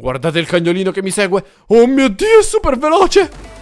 Guardate il cagnolino che mi segue. Oh mio Dio, è super veloce.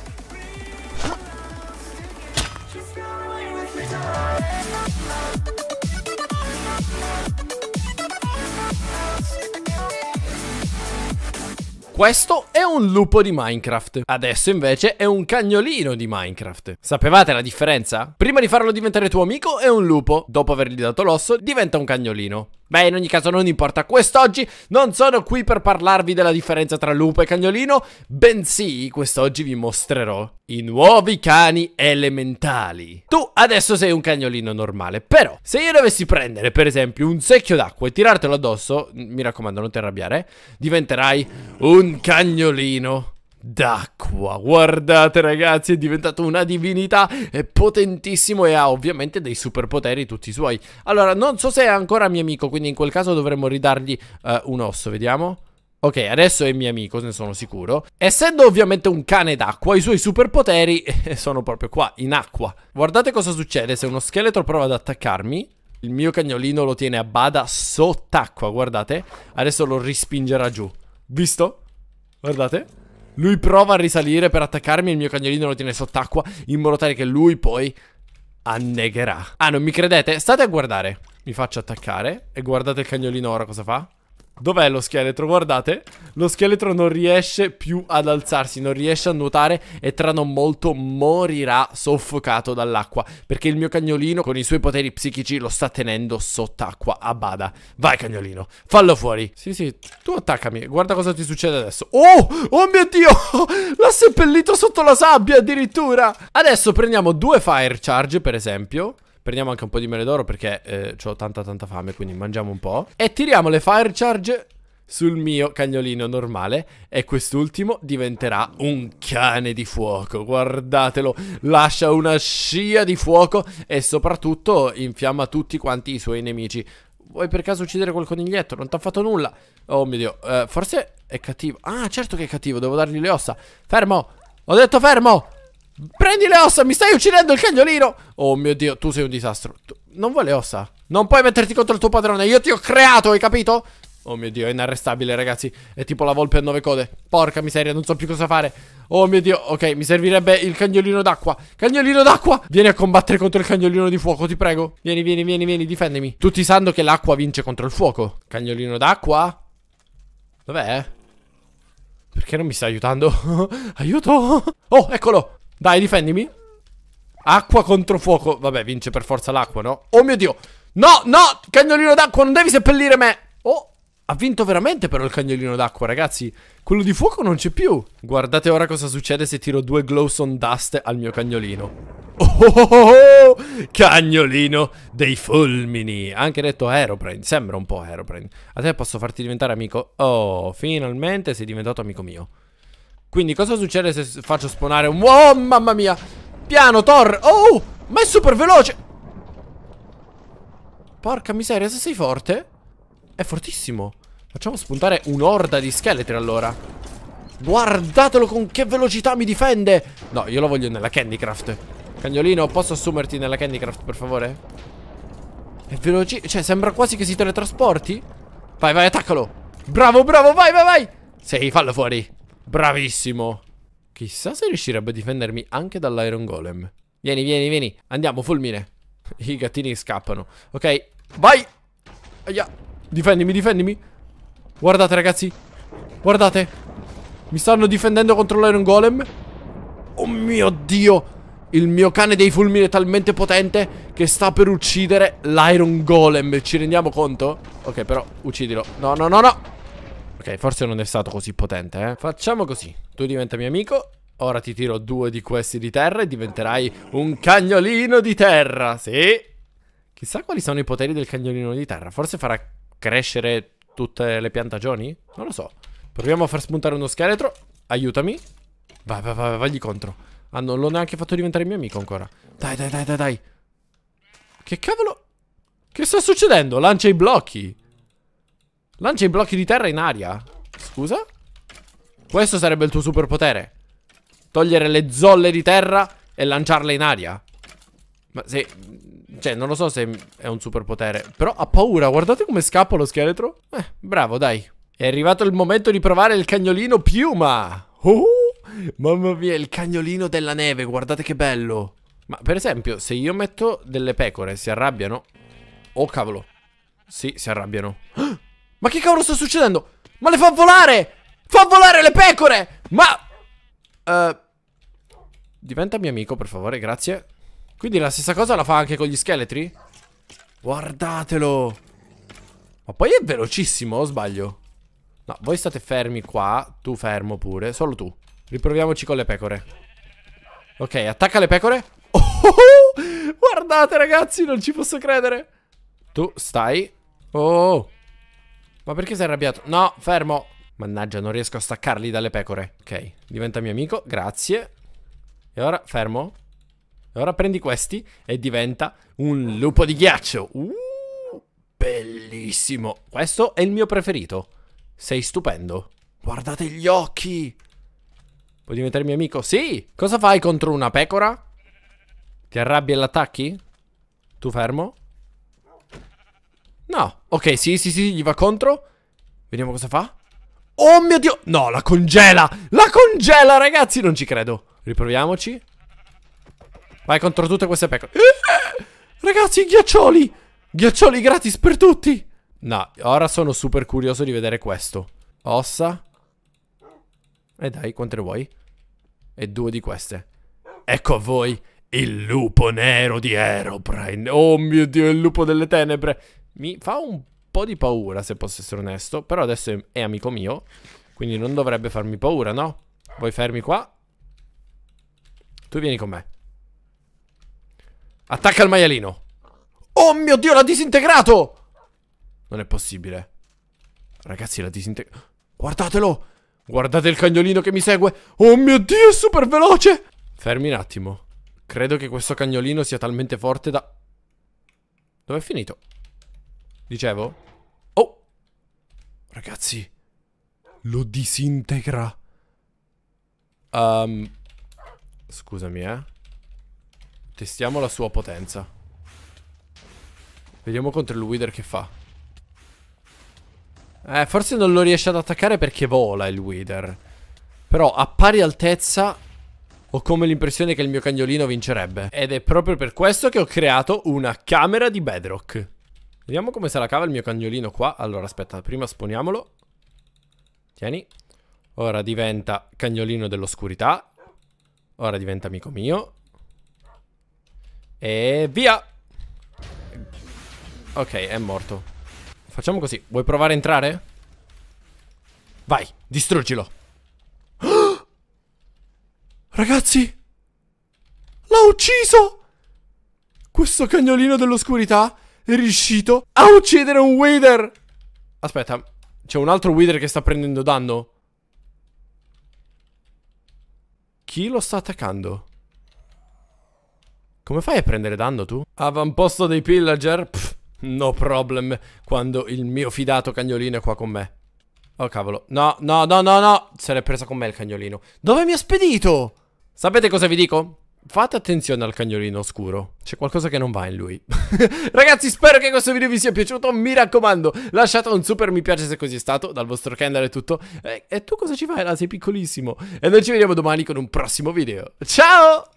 Questo è un lupo di Minecraft. Adesso invece è un cagnolino di Minecraft. Sapevate la differenza? Prima di farlo diventare tuo amico è un lupo, dopo avergli dato l'osso diventa un cagnolino. Beh, in ogni caso non importa, quest'oggi non sono qui per parlarvi della differenza tra lupo e cagnolino, bensì quest'oggi vi mostrerò i nuovi cani elementali. Tu adesso sei un cagnolino normale, però se io dovessi prendere per esempio un secchio d'acqua e tirartelo addosso, mi raccomando non ti arrabbiare, diventerai un cagnolino d'acqua. Guardate ragazzi, è diventato una divinità, è potentissimo e ha ovviamente dei superpoteri tutti suoi. Allora, non so se è ancora mio amico, quindi in quel caso dovremmo ridargli uh, un osso, vediamo. Ok, adesso è mio amico, ne sono sicuro. Essendo ovviamente un cane d'acqua, i suoi superpoteri eh, sono proprio qua, in acqua. Guardate cosa succede se uno scheletro prova ad attaccarmi. Il mio cagnolino lo tiene a bada sott'acqua, guardate. Adesso lo rispingerà giù. Visto? Guardate. Lui prova a risalire per attaccarmi e il mio cagnolino lo tiene sott'acqua in modo tale che lui poi annegherà. Ah, non mi credete? State a guardare. Mi faccio attaccare e guardate il cagnolino ora cosa fa. Dov'è lo scheletro? Guardate, lo scheletro non riesce più ad alzarsi, non riesce a nuotare e tra non molto morirà soffocato dall'acqua, perché il mio cagnolino con i suoi poteri psichici lo sta tenendo sott'acqua a bada. Vai cagnolino, fallo fuori. Sì, sì, tu attaccami, guarda cosa ti succede adesso. Oh, oh mio Dio, l'ha seppellito sotto la sabbia addirittura. Adesso prendiamo due fire charge per esempio Prendiamo anche un po' di mele d'oro perché eh, ho tanta tanta fame, quindi mangiamo un po'. E tiriamo le fire charge sul mio cagnolino normale e quest'ultimo diventerà un cane di fuoco. Guardatelo, lascia una scia di fuoco e soprattutto infiamma tutti quanti i suoi nemici. Vuoi per caso uccidere quel coniglietto? Non ti ha fatto nulla. Oh mio Dio, eh, forse è cattivo. Ah, certo che è cattivo, devo dargli le ossa. Fermo! Ho detto fermo! Prendi le ossa, mi stai uccidendo il cagnolino. Oh mio Dio, tu sei un disastro. Tu non vuoi le ossa? Non puoi metterti contro il tuo padrone. Io ti ho creato, hai capito? Oh mio Dio, è inarrestabile, ragazzi. È tipo la volpe a nove code. Porca miseria, non so più cosa fare. Oh mio Dio, ok, mi servirebbe il cagnolino d'acqua. Cagnolino d'acqua! Vieni a combattere contro il cagnolino di fuoco, ti prego. Vieni, vieni, vieni, vieni, difendimi. Tutti sanno che l'acqua vince contro il fuoco. Cagnolino d'acqua? Dov'è? Perché non mi sta aiutando? Aiuto! Oh, eccolo! Dai, difendimi. Acqua contro fuoco. Vabbè, vince per forza l'acqua, no? Oh mio Dio. No, no, cagnolino d'acqua, non devi seppellire me. Oh, ha vinto veramente però il cagnolino d'acqua, ragazzi. Quello di fuoco non c'è più. Guardate ora cosa succede se tiro due glowstone dust al mio cagnolino. Oh, oh, oh, oh, cagnolino dei fulmini. Anche detto Aeroplane, sembra un po' Aeroplane. A te posso farti diventare amico. Oh, finalmente sei diventato amico mio. Quindi cosa succede se faccio spawnare un... Oh, mamma mia! Piano, Thor! Oh, ma è super veloce! Porca miseria, se sei forte... È fortissimo. Facciamo spuntare un'orda di scheletri, allora. Guardatelo con che velocità mi difende! No, io lo voglio nella Candycraft. Cagnolino, posso assumerti nella Candycraft, per favore? È veloce... Cioè, sembra quasi che si teletrasporti. Vai, vai, attaccalo! Bravo, bravo, vai, vai, vai! Sì, fallo fuori. Bravissimo. Chissà se riuscirebbe a difendermi anche dall'Iron Golem. Vieni, vieni, vieni. Andiamo, fulmine. I gattini scappano. Ok, vai. Aia. Difendimi, difendimi. Guardate, ragazzi. Guardate. Mi stanno difendendo contro l'Iron Golem. Oh mio Dio. Il mio cane dei fulmini è talmente potente che sta per uccidere l'Iron Golem. Ci rendiamo conto? Ok, però uccidilo. No, no, no, no. Ok, forse non è stato così potente, eh. Facciamo così. Tu diventa mio amico. Ora ti tiro due di questi di terra e diventerai un cagnolino di terra. Sì. Chissà quali sono i poteri del cagnolino di terra. Forse farà crescere tutte le piantagioni? Non lo so. Proviamo a far spuntare uno scheletro. Aiutami. Vai, vai, vai, vagli contro. Ah, non l'ho neanche fatto diventare mio amico ancora. Dai, dai, dai, dai, dai. Che cavolo? Che sta succedendo? Lancia i blocchi. Lancia i blocchi di terra in aria. Scusa? Questo sarebbe il tuo superpotere. Togliere le zolle di terra e lanciarle in aria. Ma se... Cioè, non lo so se è un superpotere. Però ha paura. Guardate come scappa lo scheletro. Eh, bravo, dai. È arrivato il momento di provare il cagnolino piuma. Uh, mamma mia, il cagnolino della neve. Guardate che bello. Ma, per esempio, se io metto delle pecore, si arrabbiano? Oh, cavolo. Sì, si arrabbiano. Ah! Ma che cavolo sta succedendo? Ma le fa volare! Fa volare le pecore! Ma... Uh, diventa mio amico, per favore, grazie. Quindi la stessa cosa la fa anche con gli scheletri? Guardatelo! Ma poi è velocissimo, o sbaglio? No, voi state fermi qua, tu fermo pure, solo tu. Riproviamoci con le pecore. Ok, attacca le pecore. Oh, oh, oh, guardate ragazzi, non ci posso credere. Tu stai... Oh, oh, oh. Ma perché sei arrabbiato? No, fermo. Mannaggia, non riesco a staccarli dalle pecore. Ok, diventa mio amico, grazie. E ora, fermo. E ora prendi questi e diventa un lupo di ghiaccio. Uh, bellissimo. Questo è il mio preferito. Sei stupendo. Guardate gli occhi. Puoi diventare mio amico? Sì! Cosa fai contro una pecora? Ti arrabbi e l'attacchi? Tu fermo? No. Ok, sì, sì, sì, gli va contro. Vediamo cosa fa. Oh mio Dio. No, la congela. La congela, ragazzi. Non ci credo. Riproviamoci. Vai contro tutte queste pecore. Eh, ragazzi, ghiaccioli. Ghiaccioli gratis per tutti. No, ora sono super curioso di vedere questo. Ossa. E eh, dai, quante ne vuoi? E due di queste. Ecco a voi il lupo nero di Aerobrine. Oh mio Dio, il lupo delle tenebre. Mi fa un po' di paura, se posso essere onesto. Però adesso è amico mio. Quindi non dovrebbe farmi paura, no? Voi fermi qua. Tu vieni con me. Attacca il maialino. Oh mio Dio, l'ha disintegrato! Non è possibile. Ragazzi, l'ha disintegrato. Guardatelo! Guardate il cagnolino che mi segue. Oh mio Dio, è super veloce! Fermi un attimo. Credo che questo cagnolino sia talmente forte da... Dove è finito? Dicevo? Oh! Ragazzi! Lo disintegra! Um, scusami, eh. Testiamo la sua potenza. Vediamo contro il Wither che fa. Eh, forse non lo riesce ad attaccare perché vola il Wither. Però a pari altezza ho come l'impressione che il mio cagnolino vincerebbe. Ed è proprio per questo che ho creato una camera di bedrock. Vediamo come se la cava il mio cagnolino qua. Allora, aspetta, prima sponiamolo. Tieni. Ora diventa cagnolino dell'oscurità. Ora diventa amico mio. E via! Ok, è morto. Facciamo così. Vuoi provare a entrare? Vai, distruggilo. Ragazzi! L'ha ucciso! Questo cagnolino dell'oscurità è riuscito a uccidere un Wither. Aspetta, c'è un altro Wither che sta prendendo danno. Chi lo sta attaccando? Come fai a prendere danno tu? Avamposto dei pillager? Pff, no problem, quando il mio fidato cagnolino è qua con me. Oh cavolo, no, no, no, no, no, se l'è presa con me il cagnolino. Dove mi ha spedito? Sapete cosa vi dico? Fate attenzione al cagnolino oscuro, c'è qualcosa che non va in lui. Ragazzi, spero che questo video vi sia piaciuto, mi raccomando, lasciate un super mi piace se così è stato, dal vostro candle è tutto. E, eh, e tu cosa ci fai là? Sei piccolissimo. E noi ci vediamo domani con un prossimo video. Ciao!